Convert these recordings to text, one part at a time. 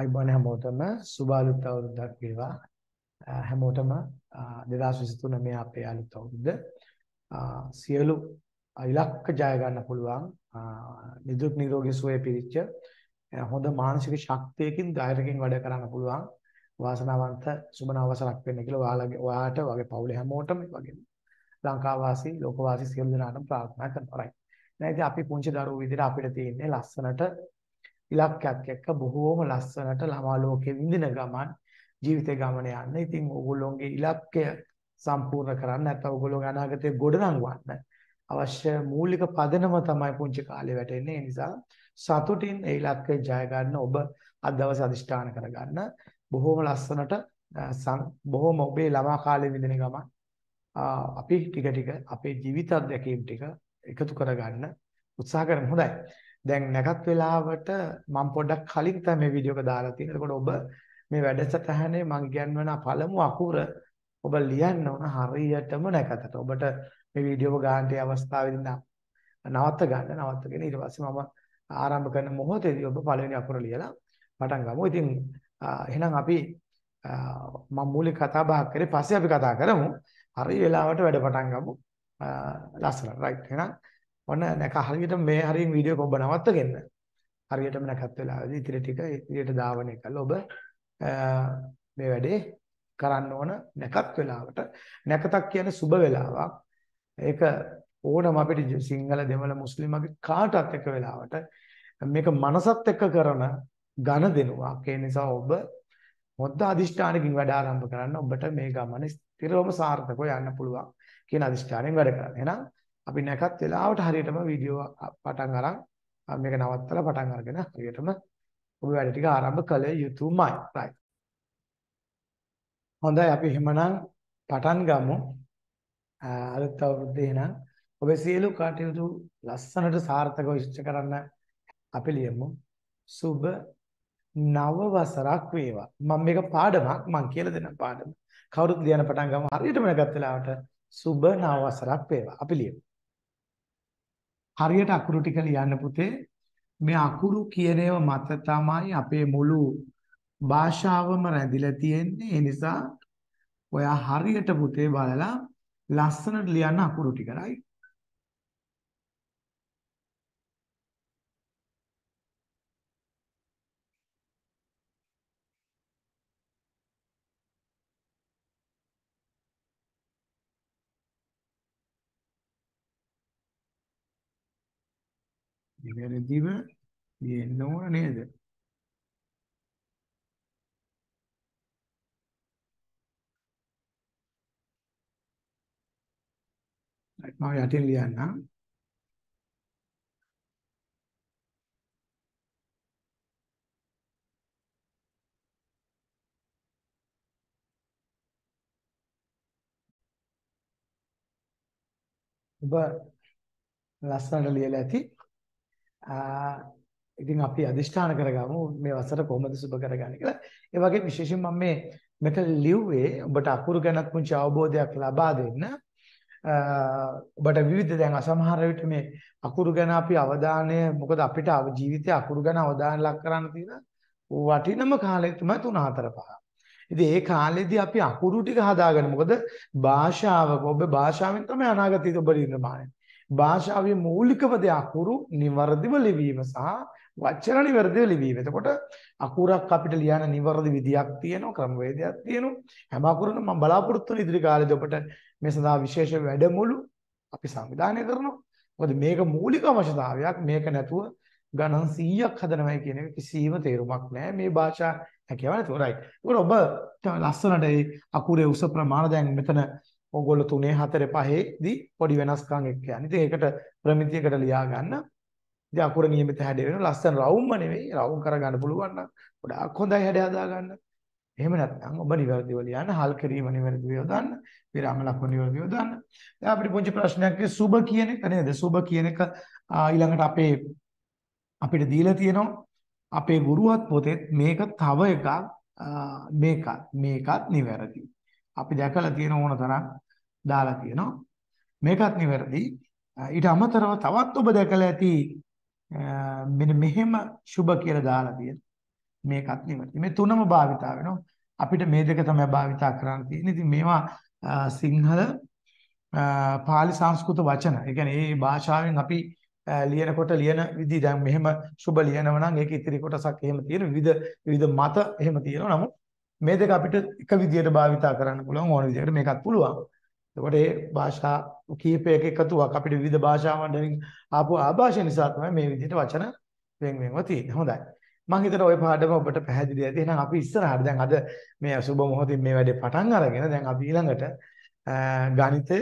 අයිබෝන හැමෝටම සුබ අලුත් අවුරුද්දක් වේවා. හැමෝටම 2023 මේ අපේ අලුත් අවුරුද්ද සියලු ඉලක්ක ජය ගන්න පුළුවන් නිදුක් නිරෝගී සුවය පිරිච්ච හොඳ මානසික ශක්තියකින් ධෛර්යයෙන් වැඩ කරන්න පුළුවන් වාසනාවන්ත සුබ නවසරක් වෙන්න කියලා ඔයාලගේ ඔයාට වගේ පවුලේ හැමෝටම වගේ ලංකාවාසී ලෝකවාසී සියලු දෙනාටම ප්‍රාර්ථනා කරනවා. right. දැන් ඉතින් අපි පුංචි දරුවෝ විදිහට අපිට තියෙන්නේ ලස්සනට ඉලක්කයක් එක්ක බොහෝම ලස්සනට ළමා ලෝකෙ විඳින ගමන් ජීවිතේ ගමන යන්න. ඉතින් ඕගොල්ලෝගේ ඉලක්කය සම්පූර්ණ කරන්න නැත්නම් ඕගොල්ලෝගේ අනාගතය ගොඩනංවන්න අවශ්‍ය මූලික පදනම තමයි පුංචි කාලේ වැටෙන්නේ. ඒ නිසා සතුටින් ඒ ඉලක්කය ජය ගන්න ඔබ අද දවස් අදිෂ්ඨාන කරගන්න. බොහෝම ලස්සනට බොහෝම ඔබේ ළමා කාලේ විඳින ගමන් අපි ටික ටික අපේ ජීවිත අත්දැකීම් ටික එකතු කරගන්න උත්සාහ කරමු. හොඳයි. දැන් නැකත් වෙලාවට මම පොඩ්ඩක් කලින් තමයි මේ වීඩියෝ එක දාලා තියෙන්නේ. එතකොට ඔබ මේ වැඩසටහනේ මම ඉගන්වන පළමු අකුර ඔබ ලියන්න ඕන හරියටම නැකතට. ඔබට මේ වීඩියෝ ගාන්ටේ අවස්ථාවේදී නවත්ත ගන්න නවත්තගෙන ඊට පස්සේ මම ආරම්භ කරන මොහොතේදී ඔබ පළවෙනි අකුර ලියලා පටන් ගමු. ඉතින් එහෙනම් අපි මම මූලික කතා බහ කරේ පස්සේ අපි කතා කරමු. හරි වෙලාවට වැඩ පටන් ගමු. ලස්සන රයිට් එහෙනම් ඔන්න නැක හරියට මේ හරියෙන් වීඩියෝ කොබ්බ නවත්තගෙන හරියටම නැකත් වෙලාවේදී ඉතිරි ටික ඉදිරියට ධාවනය කරලා ඔබ මේ වැඩේ කරන්න ඕන නැකත් වෙලාවට නැකතක් කියන්නේ සුබ වෙලාවක් ඒක ඕනම අපිට සිංහල දෙමළ මුස්ලිම් අපි කාටත් එක වෙලාවට මේක මනසත් එක්ක කරන ඝන දෙනුවක් ඒ නිසා ඔබ මොද්ද අදිෂ්ඨානකින් වැඩ ආරම්භ කරන්න ඔබට මේ ගමන ස්ථිරවම සාර්ථකව යන්න පුළුවන් කියන අදිෂ්ඨානයෙන් වැඩ කරන්න. එහෙනම් අපි නැකත් වෙලාවට හරියටම වීඩියෝ පටන් අරන් මේක නවත්තලා පටන් අරගෙන හරියටම ඔබ වැඩ ටික ආරම්භ කළ යුතුමයි. right. හොඳයි අපි එහෙමනම් පටන් ගමු. අලුත් අවුරුද්දේ නම් ඔබ සියලු කටයුතු ලස්සනට සාර්ථකව ඉෂ්ට කරන්න අපි ලියමු. සුබ නව වසරක් වේවා. මම මේක පාඩමක් මම කියලා දෙන පාඩම. කවුරුත් ලියන්න පටන් ගමු. හරියටම නැගත් වෙලාවට සුබ නව වසරක් වේවා. අපි ලියමු. හරියට අකුරු ටික ලියන්න පුතේ මේ අකුරු කියන මත තමයි අපේ මුළු භාෂාවම රැඳිලා තියෙන්නේ ඒ නිසා ඔයා හරියට පුතේ බලලා ලස්සනට ලියන්න අකුරු ටික right නිවැරදිව තියෙන්න ඕන නේද? මම යටින් ලියන්නම්. ඔබ ලස්සනට ලියලා ඇති ඉතින් අපි අදිෂ්ඨාන කරගමු මේ වසර කොහොමද සුබ කරගන්නේ කියලා. ඒ වගේ විශේෂයෙන් මම මේ මෙතන ලිව්වේ ඔබට අකුරු ගැනත් පුංචි අවබෝධයක් ලබා දෙන්න. ඔබට විවිධ දැන් අසමහර විට මේ අකුරු ගැන අපි අවධානය මොකද අපිට ජීවිතයේ අකුරු ගැන අවධානය ලක් කරන්න තියෙන වටිනම කාලය තමයි 3 4 5. ඉතින් ඒ කාලෙදී අපි අකුරු ටික හදාගන්න. මොකද භාෂාවක ඔබ භාෂාවෙන් තමයි අනාගතයේ ඔබ නිර්මාණය. භාෂාවේ මූලිකම දේ අකුරු નિවරදිව ලිවීම සහ වචන નિවරදිව ලිවීම. එතකොට අකුරක් අපිට ලියන નિවරදි විදියක් තියෙනවා ක්‍රමවේදයක් තියෙනවා. හැම අකුරකම මම බලාපොරොත්තු වෙන ඉදිරි කාලේදී ඔබට මේ සඳහා විශේෂ වැඩමුළු අපි සංවිධානය කරනවා. මොකද මේක මූලික අවශ්‍යතාවයක්. මේක නැතුව ගණන් 100ක් හදනවයි කියන එක කිසිම තේරුමක් නැහැ. මේ භාෂා හැකියාව නැතුව. right. ඔබ ලස්සනට ඒ අකුරේ උස ප්‍රමාණය දැන් මෙතන ඕගොල්ලෝ 3 4 5 දී පොඩි වෙනස්කම් එක්ක යන. ඉතින් ඒකට ප්‍රමිතියකට ලියා ගන්න. ඉතින් අකුර නියමිත හැඩ වෙන ලස්සන රවුම්ම නෙවෙයි රවුම් කරගන්න පුළුවන් නම් ගොඩාක් හොඳයි හැඩ හදා ගන්න. එහෙම නැත්නම් ඔබ නිවැරදිව ලියන්න හල් කිරීම නිවැරදිව යොදන්න විරාම ලකුණු නිවැරදිව යොදන්න. දැන් අපිට පුංචි ප්‍රශ්නයක් සුබ කියන එක නේද? සුබ කියන එක ඊළඟට අපේ අපිට දීලා තියෙනවා අපේ ගුරුවත් පොතේ මේක තව එකක් මේකත් මේකත් නිවැරදි. අපි දැකලා තියෙන ඕන තරම් දාලා තියෙනවා. මේකත් නිවැරදි. ඊට අමතරව තවත් ඔබ දැකලා ඇති මෙන්න මෙහෙම සුබ කියලා දාලා තියෙනවා. මේකත් නිවැරදි. මේ තුනම භාවිතා වෙනවා. අපිට මේ දෙක තමයි භාවිතා කරන්න තියෙන්නේ. ඉතින් මේවා සිංහල පාලි සංස්කෘත වචන. ඒ කියන්නේ මේ භාෂාවෙන් අපි ලියනකොට ලියන විදි දැන් මෙහෙම සුබ ලියනවා නම් ඒක ඉතිරි කොටසක් එහෙම තියෙන විවිධ විවිධ මත එහෙම තියෙනවා. නමුත් මේ දෙක අපිට එක විදියට භාවිතා කරන්න පුළුවන් ඕන විදියට මේකත් පුළුවන්. එතකොට ඒ භාෂා කීපයක එකතුවක් අපිට විවිධ භාෂා මණ්ඩලෙන් ආපු ආభాෂය නිසා තමයි මේ විදිහට වචන වෙන් වෙන්ව තියෙන්නේ. හොඳයි. මම හිතනවා ওই පාඩම ඔබට පැහැදිලි ඇති. එහෙනම් අපි ඉස්සරහට දැන් අද මේ සුබ මොහොතින් මේ වැඩේ පටන් අරගෙන දැන් අපි ඊළඟට ගණිතය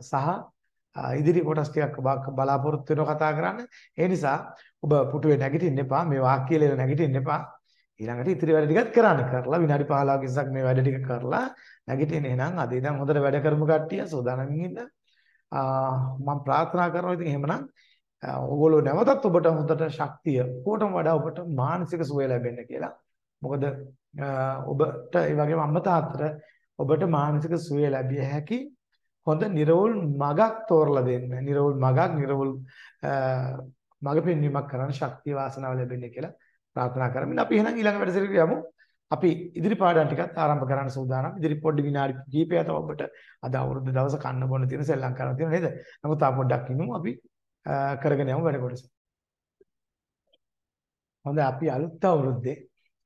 සහ ඉදිරි කොටස් ටිකක් බලාපොරොත්තු වෙනවා කතා කරන්න. ඒ නිසා ඔබ පුටුවේ නැගිටින්න එපා. මේ වාක්‍ය වල නැගිටින්න එපා. ඊළඟට ඉතිරි වැඩ ටිකත් කරන්න කරලා විනාඩි 15 20ක් මේ වැඩ ටික කරලා නැගිටින්න එහෙනම් අද ඉඳන් හොඳට වැඩ කරමු කට්ටිය සෝදානම් ඉන්න මම ප්‍රාර්ථනා කරනවා ඉතින් එහෙමනම් ඕගොල්ලෝ නැවතත් ඔබට හොඳට ශක්තිය කොටම වඩා ඔබට මානසික සුවය ලැබෙන්න කියලා මොකද ඔබට ඒ වගේම අම්මා තාත්තට ඔබට මානසික සුවය ලැබිය හැකි හොඳ නිර්වෘල් මගක් තෝරලා දෙන්න නිර්වෘල් මගක් නිර්වෘල් මග පෙන්වීමක් කරන්න ශක්තිය වාසනාව ලැබෙන්න කියලා ප්‍රාර්ථනා කරමින් අපි එහෙනම් ඊළඟ වැඩසටහනට යමු අපි ඉදිරි පාඩම් ටිකත් ආරම්භ කරන්න සූදානම්. ඉදිරි පොඩි විනාඩි කිහිපයක් තව ඔබට අද අවුරුද්ද දවස කන්න බොන්න තියෙන සෙල්ලම් කරන්න තියෙන නේද? නමුත් ආ පොඩ්ඩක් ඉන්නමු අපි කරගෙන යමු වැඩ කොටස. හොඳයි අපි අලුත් අවුරුද්දේ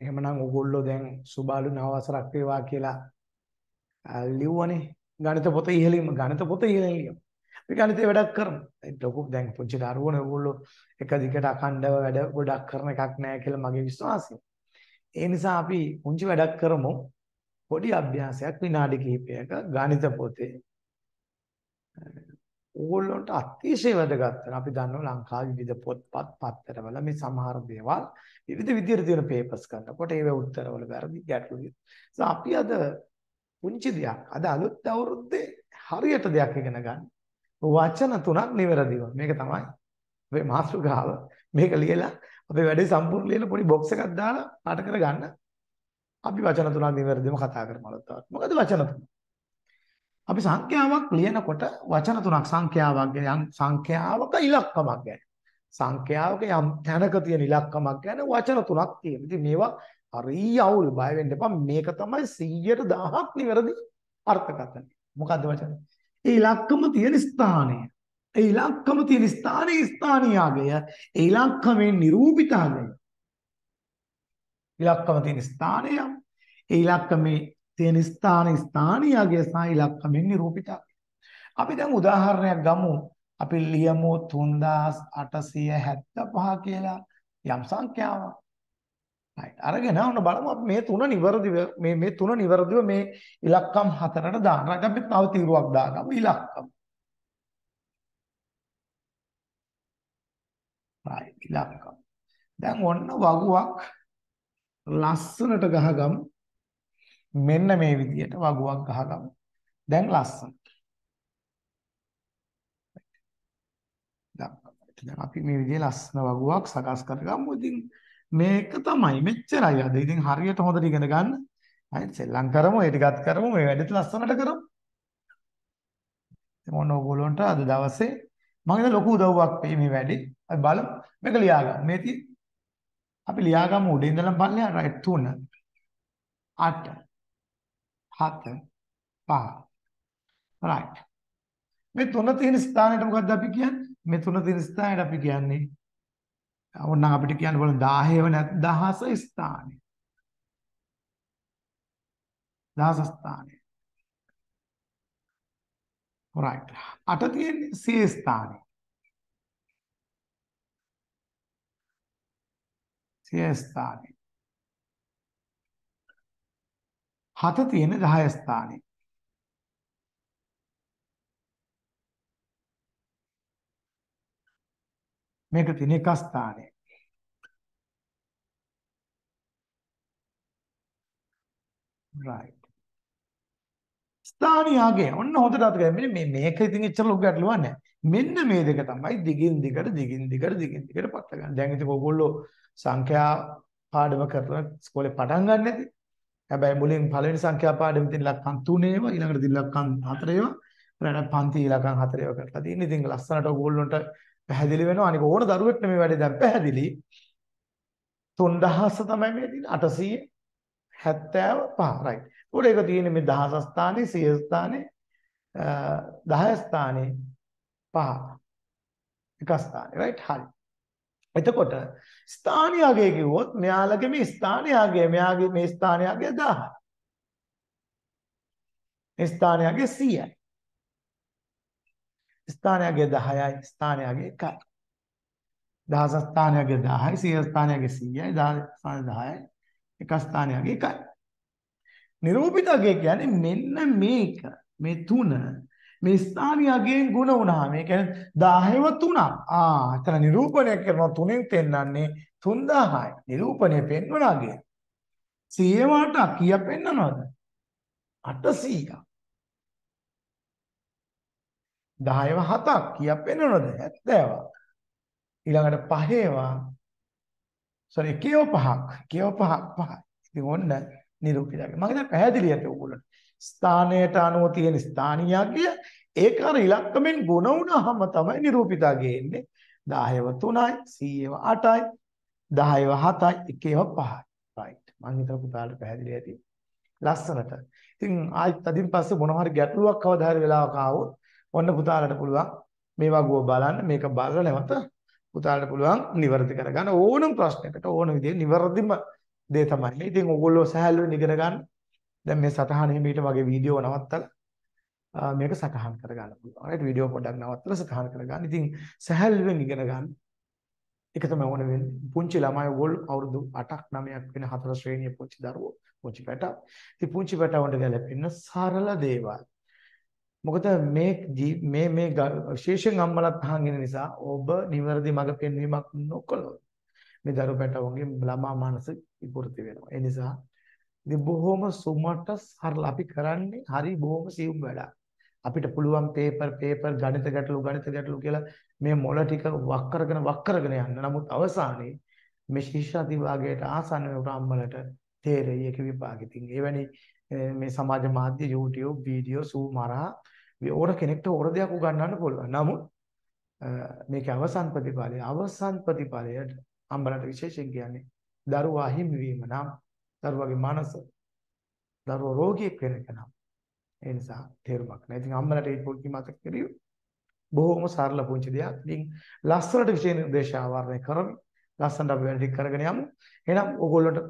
එහෙමනම් ඕගොල්ලෝ දැන් සුබාලු නව වසරක් වේවා කියලා ලිව්වනේ ගණිත පොත ඉහළින්ම ගණිත පොත ඉහළින් ලියමු. අපි ගණිතේ වැඩක් කරමු. ලොකු දැන් පුංචි දරුවෝනේ ඕගොල්ලෝ එක දිගට අඛණ්ඩව වැඩ ගොඩක් කරන එකක් නෑ කියලා මගේ විශ්වාසය. ඒ නිසා අපි පුංචි වැඩක් කරමු. පොඩි අභ්‍යාසයක් විනාඩි කිහිපයක ගණිත පොතේ. ඕගොල්ලන්ට අතිශය වැදගත් වෙන අපි දන්නවා ලංකාවේ විවිධ පොත්පත් පත්තරවල මේ සමහර දේවල් විවිධ විදියට තියෙන පේපර්ස් ගන්නකොට ඒවේ උත්තරවල වැරදි ගැටලු. ඒ අපි අද පුංචි දෙයක් අද අලුත් අවුරුද්දේ හරියට දෙයක් ඉගෙන ගන්න. වචන තුනක් නිවැරදිව. මේක තමයි අපේ මාතෘකාව. මේක ලියලා අපේ වැඩේ සම්පූර්ණ ලියලා පොඩි බොක්ස් එකක් දාලා නාටකර ගන්න. අපි වචන තුනක් නිවැරදිව කතා කරමු තවත්. මොකද වචන තුන. අපි සංඛ්‍යාවක් ලියනකොට වචන තුනක් සංඛ්‍යාවක් ගැන සංඛ්‍යාවක ඉලක්කමක් ගැන සංඛ්‍යාවක යම් තැනක තියෙන ඉලක්කමක් ගැන වචන තුනක් තියෙනවා. ඉතින් මේවා හරි අවුල් බය වෙන්න එපා. මේක තමයි 100ට 1000ක් නිවැරදි අර්ථකථනය. මොකද්ද වචන? ඒ ඉලක්කම තියෙන ස්ථානය. ඒ ඉලක්කම තියෙන ස්ථානයේ ස්ථානීයාගය ඒ ඉලක්කමේ නිරූපිතාගය ඉලක්කම තියෙන ස්ථානය ඒ ඉලක්කමේ තියෙන ස්ථාන ස්ථානීයාගය සහ ඉලක්කමෙන් නිරූපිතාගය අපි දැන් උදාහරණයක් ගමු අපි ලියමු 3875 කියලා යම් සංඛ්‍යාවක් right අරගෙන ඔන්න බලමු අපි මේ තුන નિවරදිව මේ මේ තුන નિවරදිව මේ ඉලක්කම් හතරට දාන. right අපි තව තීරුවක් දාගමු ඉලක්කම්. ඉලක්කම්. දැන් ඔන්න වගුවක් ලස්සනට ගහගමු. මෙන්න මේ විදියට වගුවක් ගහගමු. දැන් ලස්සන. දැන් අපි මේ විදිහේ ලස්සන වගුවක් සකස් කරගමු. ඉතින් මේක තමයි මෙච්චරයි අද. ඉතින් හරියට හොඳට ඉගෙන ගන්න. හරි සෙල්ලම් කරමු, ඒ ටිකත් කරමු, මේ වැඩේත් ලස්සනට කරමු. එතකොට ඕගොල්ලන්ට අද දවසේ මම හිතන ලොකු උදව්වක් මේ මේ වැඩි. අපි බලමු. මේක ලියාගමු. මේ තියෙන. අපි ලියාගමු උඩ ඉඳලා පල්ලෙහා රයිට් 3 8 7 5 right. මේ තුන තියෙන ස්ථානයට මොකද්ද අපි කියන්නේ? මේ තුන තියෙන ස්ථානයට අපි කියන්නේ ඕනනම් අපිට කියන්න බලන්න 10ව නැත් දහස ස්ථානෙ. දහස ස්ථානෙ. right. 8 තියෙන්නේ C ස්ථානයේ. C ස්ථානයේ. 7 තියෙන්නේ 10 ස්ථානයේ. මේක තියෙන එක ස්ථානයේ. right ස්ථානියාගේ ඔන්න හොඳට අත ගන්න. මේ මේක ඉතින් එච්චර ලොකු ගැටලුවක් නෑ. මෙන්න මේ දෙක තමයි දිගින් දිගට දිගින් දිගට දිගින් දිගට පටල ගන්න. දැන් ඉතින් ඔයගොල්ලෝ සංඛ්‍යා පාඩම කරලා ඉස්කෝලේ පටන් ගන්න ඇති. හැබැයි මුලින් පළවෙනි සංඛ්‍යා පාඩම ඉතින් ලක්කම් 3 ඒවා ඊළඟට ඉතින් ලක්කම් 4 ඒවා ඊළඟට පන්ති ලක්කම් 4 ඒවා කරලා තියෙන. ඉතින් ලස්සනට ඔයගොල්ලන්ට පැහැදිලි වෙනවා. අනික ඕන දරුවෙක්ට මේ වැඩේ දැන් පැහැදිලි. 3000 තමයි මේ දින 800 75 right. උඩ ඒක තියෙන්නේ මේ දහස ස්ථානේ, සිය ස්ථානේ, 10 ස්ථානේ, පහ. එක ස්ථානේ right. හරි. එතකොට ස්ථානයාගේ කිව්වොත් මෙයාලගේ මේ ස්ථානයාගේ මෙයාගේ මේ ස්ථානයාගේ 1000යි. මේ ස්ථානයාගේ 100යි. ස්ථානයාගේ 10යි ස්ථානයාගේ 1යි. දහස ස්ථානයාගේ 10යි 100 ස්ථානයාගේ 100යි 10 ස්ථානයේ 10යි එක ස්ථානයගේ එකයි. නිරූපිතකය කියන්නේ මෙන්න මේක මේ තුන මේ ස්ථානියගෙන් ಗುಣ වුණාම ඒ කියන්නේ 10ව 3ක් ආ එතන නිරූපණය කරන තුනෙන් පෙන්වන්නේ 3000යි නිරූපණය පෙන්වනාගේ 100 වට කීයක් පෙන්වනවද 800ක් 10ව 7ක් කීයක් පෙන්වනවද 70ව ඊළඟට පහේවා sorry එකේව පහක් එකේව පහක් පහයි. ඉතින් ඔන්න නිරූපිතයි. මම හිතන්නේ පැහැදිලි ඇති ඕගොල්ලන්ට. ස්ථානයට අනුව තියෙන ස්ථානියගේ ඒක අර ඉලක්කමෙන් ගුණ වුණාම තමයි නිරූපිතා ගේන්නේ. 10ව 3යි 100ව 8යි 10ව 7යි එකේව 5යි. right. මම හිතන පුතාලට පැහැදිලි ඇති. ලස්සනට. ඉතින් ආයෙත් අදින් පස්සේ මොනවා හරි ගැටලුවක් කවදා හරි වෙලාවක ආවොත් ඔන්න පුතාලට පුළුවන් මේ වගුව බලන්න මේක බලලා නැවත පුතාලට පුළුවන් නිවැරදි කරගන්න ඕනම ප්‍රශ්නයකට ඕන විදිහේ නිවැරදිම දේ තමයි මේ. ඉතින් ඕගොල්ලෝ සහැල්ලුවෙන් ඉගෙන ගන්න. දැන් මේ සටහන එහෙම ඊට වගේ වීඩියෝ නවත්තලා මේක සටහන් කරගන්න පුළුවන්. right වීඩියෝ පොඩ්ඩක් නවත්තලා සටහන් කරගන්න. ඉතින් සහැල්ලුවෙන් ඉගෙන ගන්න. ඒක තමයි ඕන වෙන්නේ. පුංචි ළමයි ඕගොල්ලෝ අවුරුදු 8ක් 9ක් වෙන හතර ශ්‍රේණිය පුංචි දරුවෝ. පුංචි පැටව. ඉතින් පුංචි පැටවන්ට ගැලපෙන සරල දේවල්. මොකද මේ මේ මේ විශේෂයෙන් අම්මලාත් අහගෙන නිසා ඔබ නිවැරදි මඟ පෙන්වීමක් නොකළොත් මේ දරු පැටවගේ ළමා මානස විකෘති වෙනවා. ඒ නිසා ඉතින් බොහොම සුමට සරල අපි කරන්නේ හරි බොහොම සියුම් වැඩක්. අපිට පුළුවන් පේපර් පේපර් ගණිත ගැටලු ගණිත ගැටලු කියලා මේ මොළ ටික වක් කරගෙන වක් කරගෙන යන්න. නමුත් අවසානයේ මේ ශිෂ්‍යාති භාගයට ආසන්න වූ අම්මලට තේරෙයි ඒක විභාගෙ. ඉතින් එවැනි මේ සමාජ මාධ්‍ය YouTube වීඩියෝ සූ මරහා ඕන කෙනෙක්ට ඕන දෙයක් උගන්වන්න පුළුවන්. නමුත් මේකේ අවසන් ප්‍රතිඵලය අවසන් ප්‍රතිඵලයට අම්බලට විශේෂයෙන් කියන්නේ දරුවා හිමිවීම නම් දරුවාගේ මනස දරුවා රෝගියෙක් වෙන එක නම් ඒ නිසා තේරුමක් නැහැ. ඉතින් අම්බලට ඒ පොඩි මතක කිරීම බොහොම සරල පුංචි දෙයක්. ඉතින් ලස්සනට විශේෂ නිර්දේශ ආවරණය කරමි. ලස්සනට අපි වැඩ ටික කරගෙන යමු. එහෙනම් ඔයගොල්ලන්ට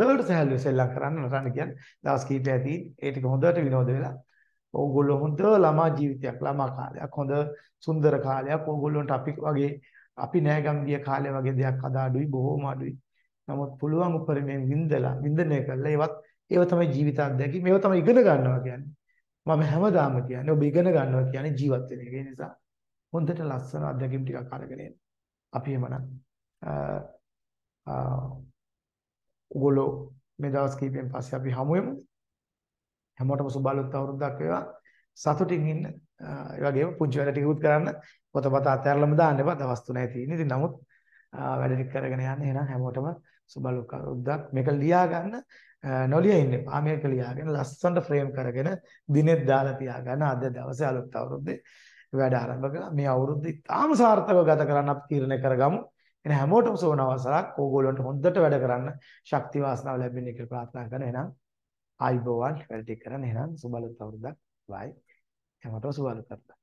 හොඳට සහැල්ලුවෙන් සෙල්ලම් කරන්න නටන්න කියන්නේ දවස් කීපයක් තියෙන. ඒ ටික හොඳට විනෝද වෙලා ඕගොල්ලෝ හොඳ ළමා ජීවිතයක් ළමා කාලයක් හොඳ සුන්දර කාලයක් ඕගොල්ලොන්ට අපි වගේ අපි නෑ ගම්ගිය කාලේ වගේ දෙයක් අදාඩුයි බොහොම අඩුයි. නමුත් පුළුවන් උපරිමයෙන් වින්දලා වින්දනය කරලා ඒවත් ඒව තමයි ජීවිත අත්දැකීම ඒව තමයි ඉගෙන ගන්නවා කියන්නේ. මම හැමදාම කියන්නේ ඔබ ඉගෙන ගන්නවා කියන්නේ ජීවත් වෙන එක. ඒ නිසා හොඳට ලස්සන අත්දැකීම් ටිකක් අරගෙන එන්න. අපි එමනම් ඔගොල්ලෝ මේ දවස් කීපෙන් පස්සේ අපි හමු වෙමු. හැමෝටම සුබ අලුත් අවුරුද්දක් වේවා. සතුටින් ඉන්න. ඒ වගේම පුංචි වැඩ ටිකුත් කරන්න පොතපත අතහැරලම දාන්න එපා. දවස් තුනයි තියෙන්නේ. ඉතින් නමුත් වැඩ ටික කරගෙන යන්න. එහෙනම් හැමෝටම සුබ අලුත් අවුරුද්දක්. මේක ලියා ගන්න නොලිය ඉන්න එපා. මේක ලියාගෙන ලස්සනට ෆ්‍රේම් කරගෙන දිනෙත් දාලා තියාගන්න. අද දවසේ අලුත් අවුරුද්දේ වැඩ ආරම්භ කළා. මේ අවුරුද්ද ඉතාම සාර්ථකව ගත කරන්න අපි තීරණය කරගමු. එහෙනම් හැමෝටම සෝන අවසරක් ඕගොල්ලන්ට හොඳට වැඩ කරන්න ශක්ති වාසනාව ලැබෙන්න කියලා ප්‍රාර්ථනා කරනවා. එහෙනම් ආයිබෝවන් වැඩි කරන්න එහෙනම් සුබලත් අවුරුද්දක් බයි හැමෝටම සුබලත් අවුරුද්දක්